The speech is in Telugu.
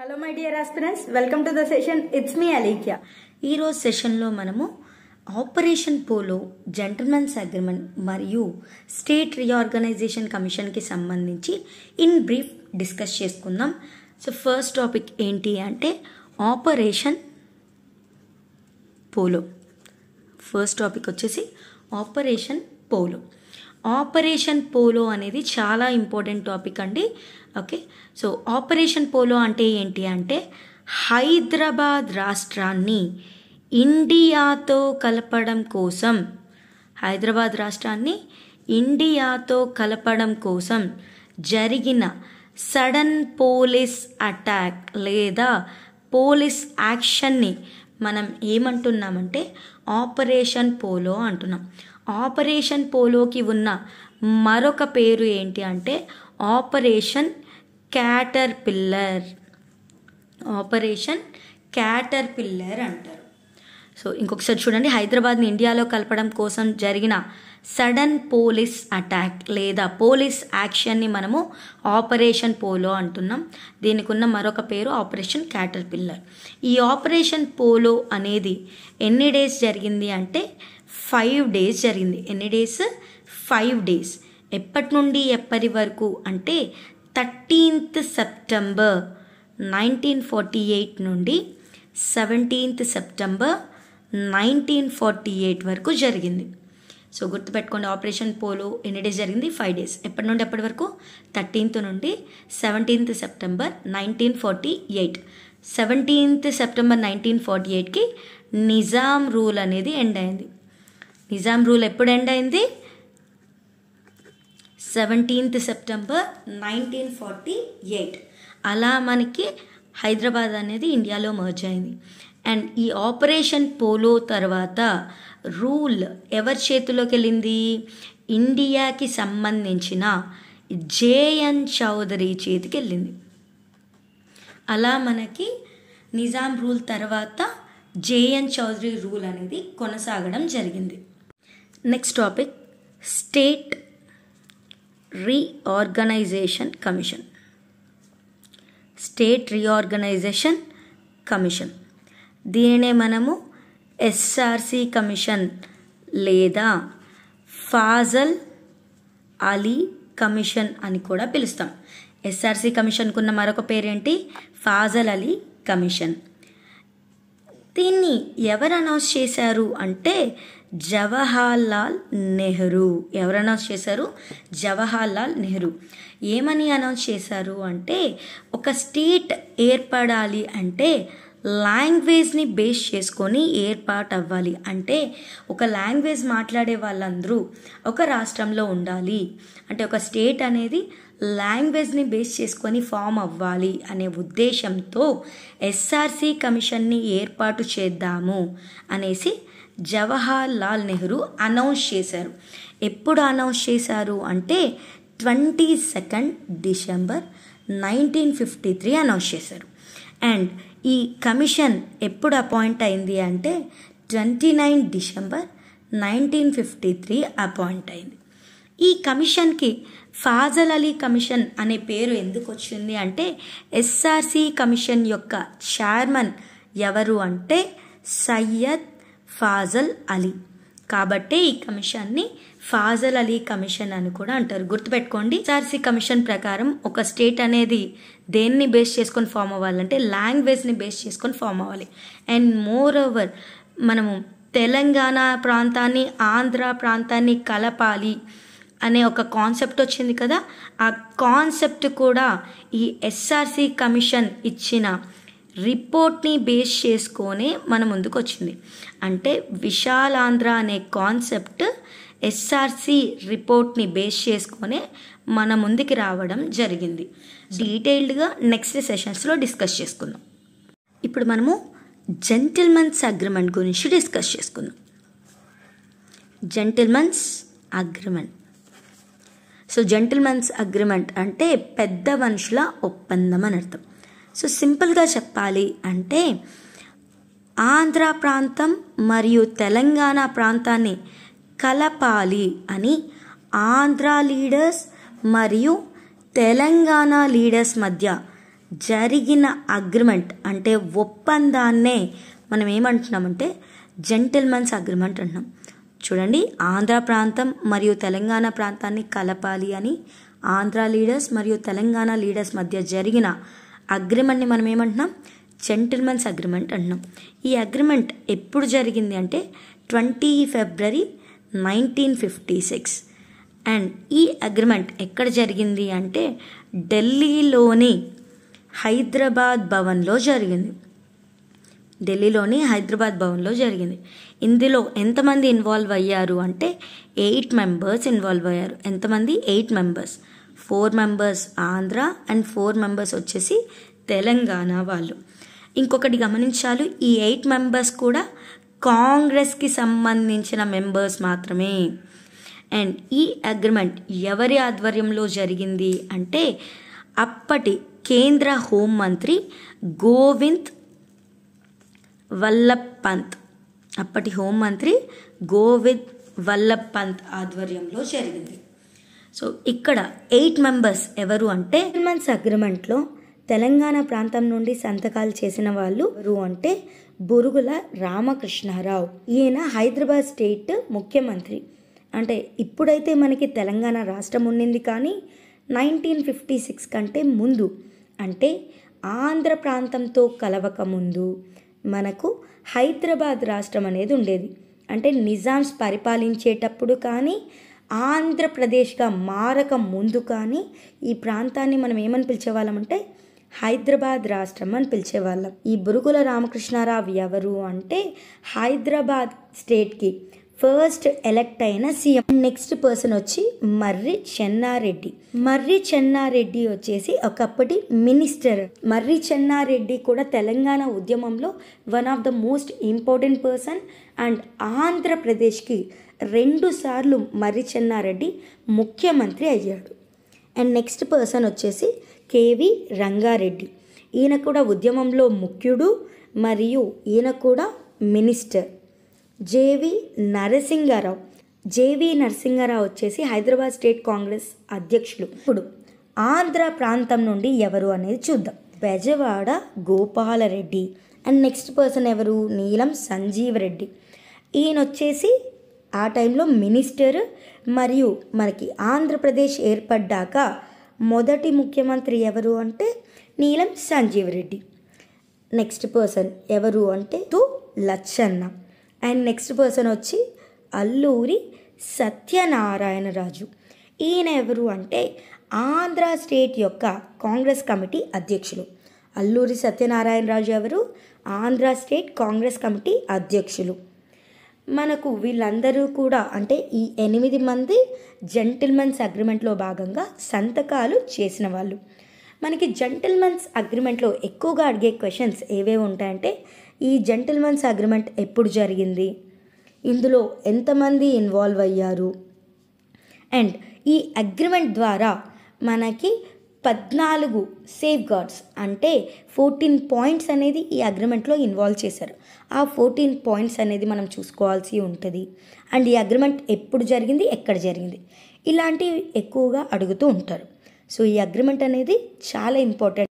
hello my dear aspirants welcome to the session it's me Alekhya ఈరోజు సెషన్లో మనము ఆపరేషన్ పోలో జెంటల్మెన్స్ అగ్రిమెంట్ మరియు స్టేట్ రీఆర్గనైజేషన్ కమిషన్కి సంబంధించి ఇన్ బ్రీఫ్ డిస్కస్ చేసుకుందాం సో ఫస్ట్ టాపిక్ ఏంటి అంటే ఆపరేషన్ పోలో ఫస్ట్ టాపిక్ వచ్చేసి ఆపరేషన్ పోలో ఆపరేషన్ పోలో అనేది చాలా ఇంపార్టెంట్ టాపిక్ అండి ఓకే సో ఆపరేషన్ పోలో అంటే ఏంటి అంటే హైదరాబాద్ రాష్ట్రాన్ని ఇండియాతో కలపడం కోసం హైదరాబాద్ రాష్ట్రాన్ని ఇండియాతో కలపడం కోసం జరిగిన సడన్ పోలీస్ అటాక్ లేదా పోలీస్ యాక్షన్ని మనం ఏమంటున్నామంటే ఆపరేషన్ పోలో అంటున్నాం ఆపరేషన్ పోలోకి ఉన్న మరొక పేరు ఏంటి అంటే operation caterpillar operation caterpillar అంటారు సో ఇంకొకసారి చూడండి హైదరాబాద్ని ఇండియాలో కలపడం కోసం జరిగిన సడన్ పోలీస్ అటాక్ లేదా పోలీస్ యాక్షన్ని మనము ఆపరేషన్ పోలో అంటున్నాం దీనికి ఉన్న మరొక పేరు ఆపరేషన్ క్యాటర్ పిల్లర్ ఈ ఆపరేషన్ పోలో అనేది ఎన్ని డేస్ జరిగింది అంటే ఫైవ్ డేస్ జరిగింది ఎన్ని డేస్ ఫైవ్ డేస్ ఎప్పటి నుండి ఎప్పటి వరకు అంటే thirteenth September nineteen forty eight నుండి seventeenth September nineteen forty eight వరకు జరిగింది సో గుర్తుపెట్టుకోండి ఆపరేషన్ పోలో ఎన్ని డేస్ జరిగింది ఫైవ్ డేస్ ఎప్పటి నుండి ఎప్పటి వరకు థర్టీన్త్ నుండి seventeenth September nineteen forty eight seventeenth September nineteen forty ఎయిట్కి నిజాం రూల్ అనేది ఎండ్ అయింది నిజాం రూల్ ఎప్పుడు ఎండ్ అయింది seventeenth September nineteen forty eight అలా మనకి హైదరాబాద్ అనేది ఇండియాలో మర్జ్ అయింది అండ్ ఈ ఆపరేషన్ పోలో తర్వాత రూల్ ఎవరి చేతిలోకి వెళ్ళింది ఇండియాకి సంబంధించిన జేఎన్ చౌదరి చేతికి వెళ్ళింది అలా మనకి నిజాం రూల్ తర్వాత జేఎన్ చౌదరి రూల్ అనేది కొనసాగడం జరిగింది next topic state reorganisation commission state reorganisation commission దీనినే మనము ఎస్ఆర్సి కమిషన్ లేదా ఫాజల్ అలీ కమిషన్ అని కూడా పిలుస్తాం ఎస్ఆర్సి కమిషన్కున్న మరొక పేరేంటి ఫాజల్ అలీ కమిషన్ దీన్ని ఎవరు అనౌన్స్ చేశారు అంటే జవహర్లాల్ నెహ్రూ ఎవరు అనౌన్స్ చేశారు జవహర్లాల్ నెహ్రూ ఏమని అనౌన్స్ చేశారు అంటే ఒక స్టేట్ ఏర్పడాలి అంటే లాంగ్వేజ్ని బేస్ చేసుకొని ఏర్పాటు అవ్వాలి అంటే ఒక లాంగ్వేజ్ మాట్లాడే వాళ్ళందరూ ఒక రాష్ట్రంలో ఉండాలి అంటే ఒక స్టేట్ అనేది లాంగ్వేజ్ని బేస్ చేసుకొని ఫామ్ అవ్వాలి అనే ఉద్దేశంతో ఎస్ఆర్సి కమిషన్ని ఏర్పాటు చేద్దాము అనేసి జవహర్ లాల్ నెహ్రూ అనౌన్స్ చేశారు ఎప్పుడు అనౌన్స్ చేశారు అంటే twenty second December nineteen fifty three announce చేశారు అండ్ ఈ కమిషన్ ఎప్పుడు అపాయింట్ అయింది అంటే twenty nine December nineteen fifty three appoint అయింది ఈ కమిషన్కి ఫాజల్ అలీ కమిషన్ అనే పేరు ఎందుకు వచ్చింది అంటే ఎస్ఆర్సి కమిషన్ యొక్క చైర్మన్ ఎవరు అంటే సయ్యద్ ఫాజల్ అలీ కాబట్టే ఈ కమిషన్ని ఫాజల్ అలీ కమిషన్ అని కూడా అంటారు గుర్తుపెట్టుకోండి ఎస్ఆర్సీ కమిషన్ ప్రకారం ఒక స్టేట్ అనేది దేన్ని బేస్ చేసుకొని ఫామ్ అవ్వాలంటే లాంగ్వేజ్ని బేస్ చేసుకొని ఫామ్ అవ్వాలి అండ్ మోర్ ఓవర్ మనము తెలంగాణ ప్రాంతాన్ని ఆంధ్ర ప్రాంతాన్ని కలపాలి అనే ఒక కాన్సెప్ట్ వచ్చింది కదా ఆ కాన్సెప్ట్ కూడా ఈ ఎస్ఆర్సి కమిషన్ ఇచ్చిన రిపోర్ట్ని బేస్ చేసుకొనే మన ముందుకు వచ్చింది అంటే విశాలాంధ్ర అనే కాన్సెప్ట్ ఎస్ఆర్సి రిపోర్ట్ని బేస్ చేసుకొనే మన ముందుకి రావడం జరిగింది డీటెయిల్డ్గా నెక్స్ట్ సెషన్స్లో డిస్కస్ చేసుకుందాం ఇప్పుడు మనము జెంటిల్మెన్స్ అగ్రిమెంట్ గురించి డిస్కస్ చేసుకుందాం gentlemen's agreement so gentlemen's agreement అంటే పెద్ద మనుషుల ఒప్పందం అని అర్థం సో సింపుల్గా చెప్పాలి అంటే ఆంధ్ర ప్రాంతం మరియు తెలంగాణ ప్రాంతాన్ని కలపాలి అని ఆంధ్ర లీడర్స్ మరియు తెలంగాణ లీడర్స్ మధ్య జరిగిన అగ్రిమెంట్ అంటే ఒప్పందాన్నే మనం ఏమంటున్నామంటే జెంటిల్మెన్స్ అగ్రిమెంట్ అంటున్నాం చూడండి ఆంధ్ర ప్రాంతం మరియు తెలంగాణ ప్రాంతాన్ని కలపాలి అని ఆంధ్ర లీడర్స్ మరియు తెలంగాణ లీడర్స్ మధ్య జరిగిన అగ్రిమెంట్ని మనం ఏమంటున్నాం జెంటిల్మెన్స్ అగ్రిమెంట్ అంటున్నాం ఈ అగ్రిమెంట్ ఎప్పుడు జరిగింది అంటే twenty February nineteen fifty six and ఈ అగ్రిమెంట్ ఎక్కడ జరిగింది అంటే ఢిల్లీలోని హైదరాబాద్ భవన్లో జరిగింది ఢిల్లీలోని హైదరాబాద్ భవన్లో జరిగింది ఇందులో ఎంతమంది ఇన్వాల్వ్ అయ్యారు అంటే ఎయిట్ మెంబర్స్ ఇన్వాల్వ్ అయ్యారు ఎంతమంది eight members four members Andhra and four members వచ్చేసి తెలంగాణ వాళ్ళు ఇంకొకటి గమనించాలి ఈ ఎయిట్ మెంబర్స్ కూడా కాంగ్రెస్కి సంబంధించిన మెంబర్స్ మాత్రమే అండ్ ఈ అగ్రిమెంట్ ఎవరి ఆధ్వర్యంలో జరిగింది అంటే అప్పటి కేంద్ర హోంమంత్రి గోవింద్ వల్లభ్ పంత్ అప్పటి హోంమంత్రి గోవింద్ వల్లభ్ పంత్ ఆధ్వర్యంలో జరిగింది సో ఇక్కడ ఎయిట్ మెంబర్స్ ఎవరు అంటే మంత్స్ అగ్రిమెంట్లో తెలంగాణ ప్రాంతం నుండి సంతకాలు చేసిన వాళ్ళు ఎవరు అంటే బురుగుల రామకృష్ణారావు ఈయన హైదరాబాద్ స్టేట్ ముఖ్యమంత్రి అంటే ఇప్పుడైతే మనకి తెలంగాణ రాష్ట్రం ఉండింది కానీ నైన్టీన్ ఫిఫ్టీ సిక్స్ కంటే ముందు అంటే ఆంధ్ర ప్రాంతంతో కలవక ముందు మనకు హైదరాబాద్ రాష్ట్రం అనేది ఉండేది అంటే నిజామ్స్ పరిపాలించేటప్పుడు కానీ ఆంధ్రప్రదేశ్గా మారక ముందు కానీ ఈ ప్రాంతాన్ని మనం ఏమని పిలిచేవాళ్ళమంటే హైదరాబాద్ రాష్ట్రం అని పిలిచేవాళ్ళం ఈ బురుగుల రామకృష్ణారావు ఎవరు అంటే హైదరాబాద్ స్టేట్కి ఫస్ట్ ఎలెక్ట్ అయిన సీఎం నెక్స్ట్ పర్సన్ వచ్చి మర్రి చెన్నారెడ్డి మర్రి చెన్నారెడ్డి వచ్చేసి ఒకప్పటి మినిస్టర్ మర్రి చెన్నారెడ్డి కూడా తెలంగాణ ఉద్యమంలో one of the most important person and ఆంధ్రప్రదేశ్కి రెండుసార్లు మర్రి చెన్నారెడ్డి ముఖ్యమంత్రి అయ్యాడు అండ్ నెక్స్ట్ పర్సన్ వచ్చేసి కేవి రంగారెడ్డి ఈయన కూడా ఉద్యమంలో ముఖ్యుడు మరియు ఈయన కూడా minister JV Narasingarao JV Narasingarao వచ్చేసి హైదరాబాద్ స్టేట్ కాంగ్రెస్ అధ్యక్షులు ఇప్పుడు ఆంధ్ర ప్రాంతం నుండి ఎవరు అనేది చూద్దాం Bezawada Gopalareddy and next person ఎవరు నీలం సంజీవ్ రెడ్డి ఈయన వచ్చేసి ఆ టైంలో మినిస్టర్ మరియు మనకి ఆంధ్రప్రదేశ్ ఏర్పడ్డాక మొదటి ముఖ్యమంత్రి ఎవరు అంటే నీలం సంజీవ్ రెడ్డి నెక్స్ట్ పర్సన్ ఎవరు అంటే తు లచ్చన్న అండ్ నెక్స్ట్ పర్సన్ వచ్చి అల్లూరి సత్యనారాయణ రాజు ఈయన ఎవరు అంటే ఆంధ్ర స్టేట్ యొక్క కాంగ్రెస్ కమిటీ అధ్యక్షులు అల్లూరి సత్యనారాయణ రాజు ఎవరు ఆంధ్ర స్టేట్ కాంగ్రెస్ కమిటీ అధ్యక్షులు మనకు వీళ్ళందరూ కూడా అంటే ఈ ఎనిమిది మంది జెంటిల్మెన్స్ అగ్రిమెంట్లో భాగంగా సంతకాలు చేసిన వాళ్ళు మనకి జెంటిల్మెన్స్ అగ్రిమెంట్లో ఎక్కువగా అడిగే క్వశ్చన్స్ ఏవేవి ఉంటాయంటే ఈ జెంటిల్మెన్స్ అగ్రిమెంట్ ఎప్పుడు జరిగింది ఇందులో ఎంతమంది ఇన్వాల్వ్ అయ్యారు అండ్ ఈ అగ్రిమెంట్ ద్వారా మనకి పద్నాలుగు సేఫ్ గార్డ్స్ అంటే ఫోర్టీన్ పాయింట్స్ అనేది ఈ అగ్రిమెంట్లో ఇన్వాల్వ్ చేశారు ఆ ఫోర్టీన్ పాయింట్స్ అనేది మనం చూసుకోవాల్సి ఉంటుంది అండ్ ఈ అగ్రిమెంట్ ఎప్పుడు జరిగింది ఎక్కడ జరిగింది ఇలాంటివి ఎక్కువగా అడుగుతూ ఉంటారు సో ఈ అగ్రిమెంట్ అనేది చాలా ఇంపార్టెంట్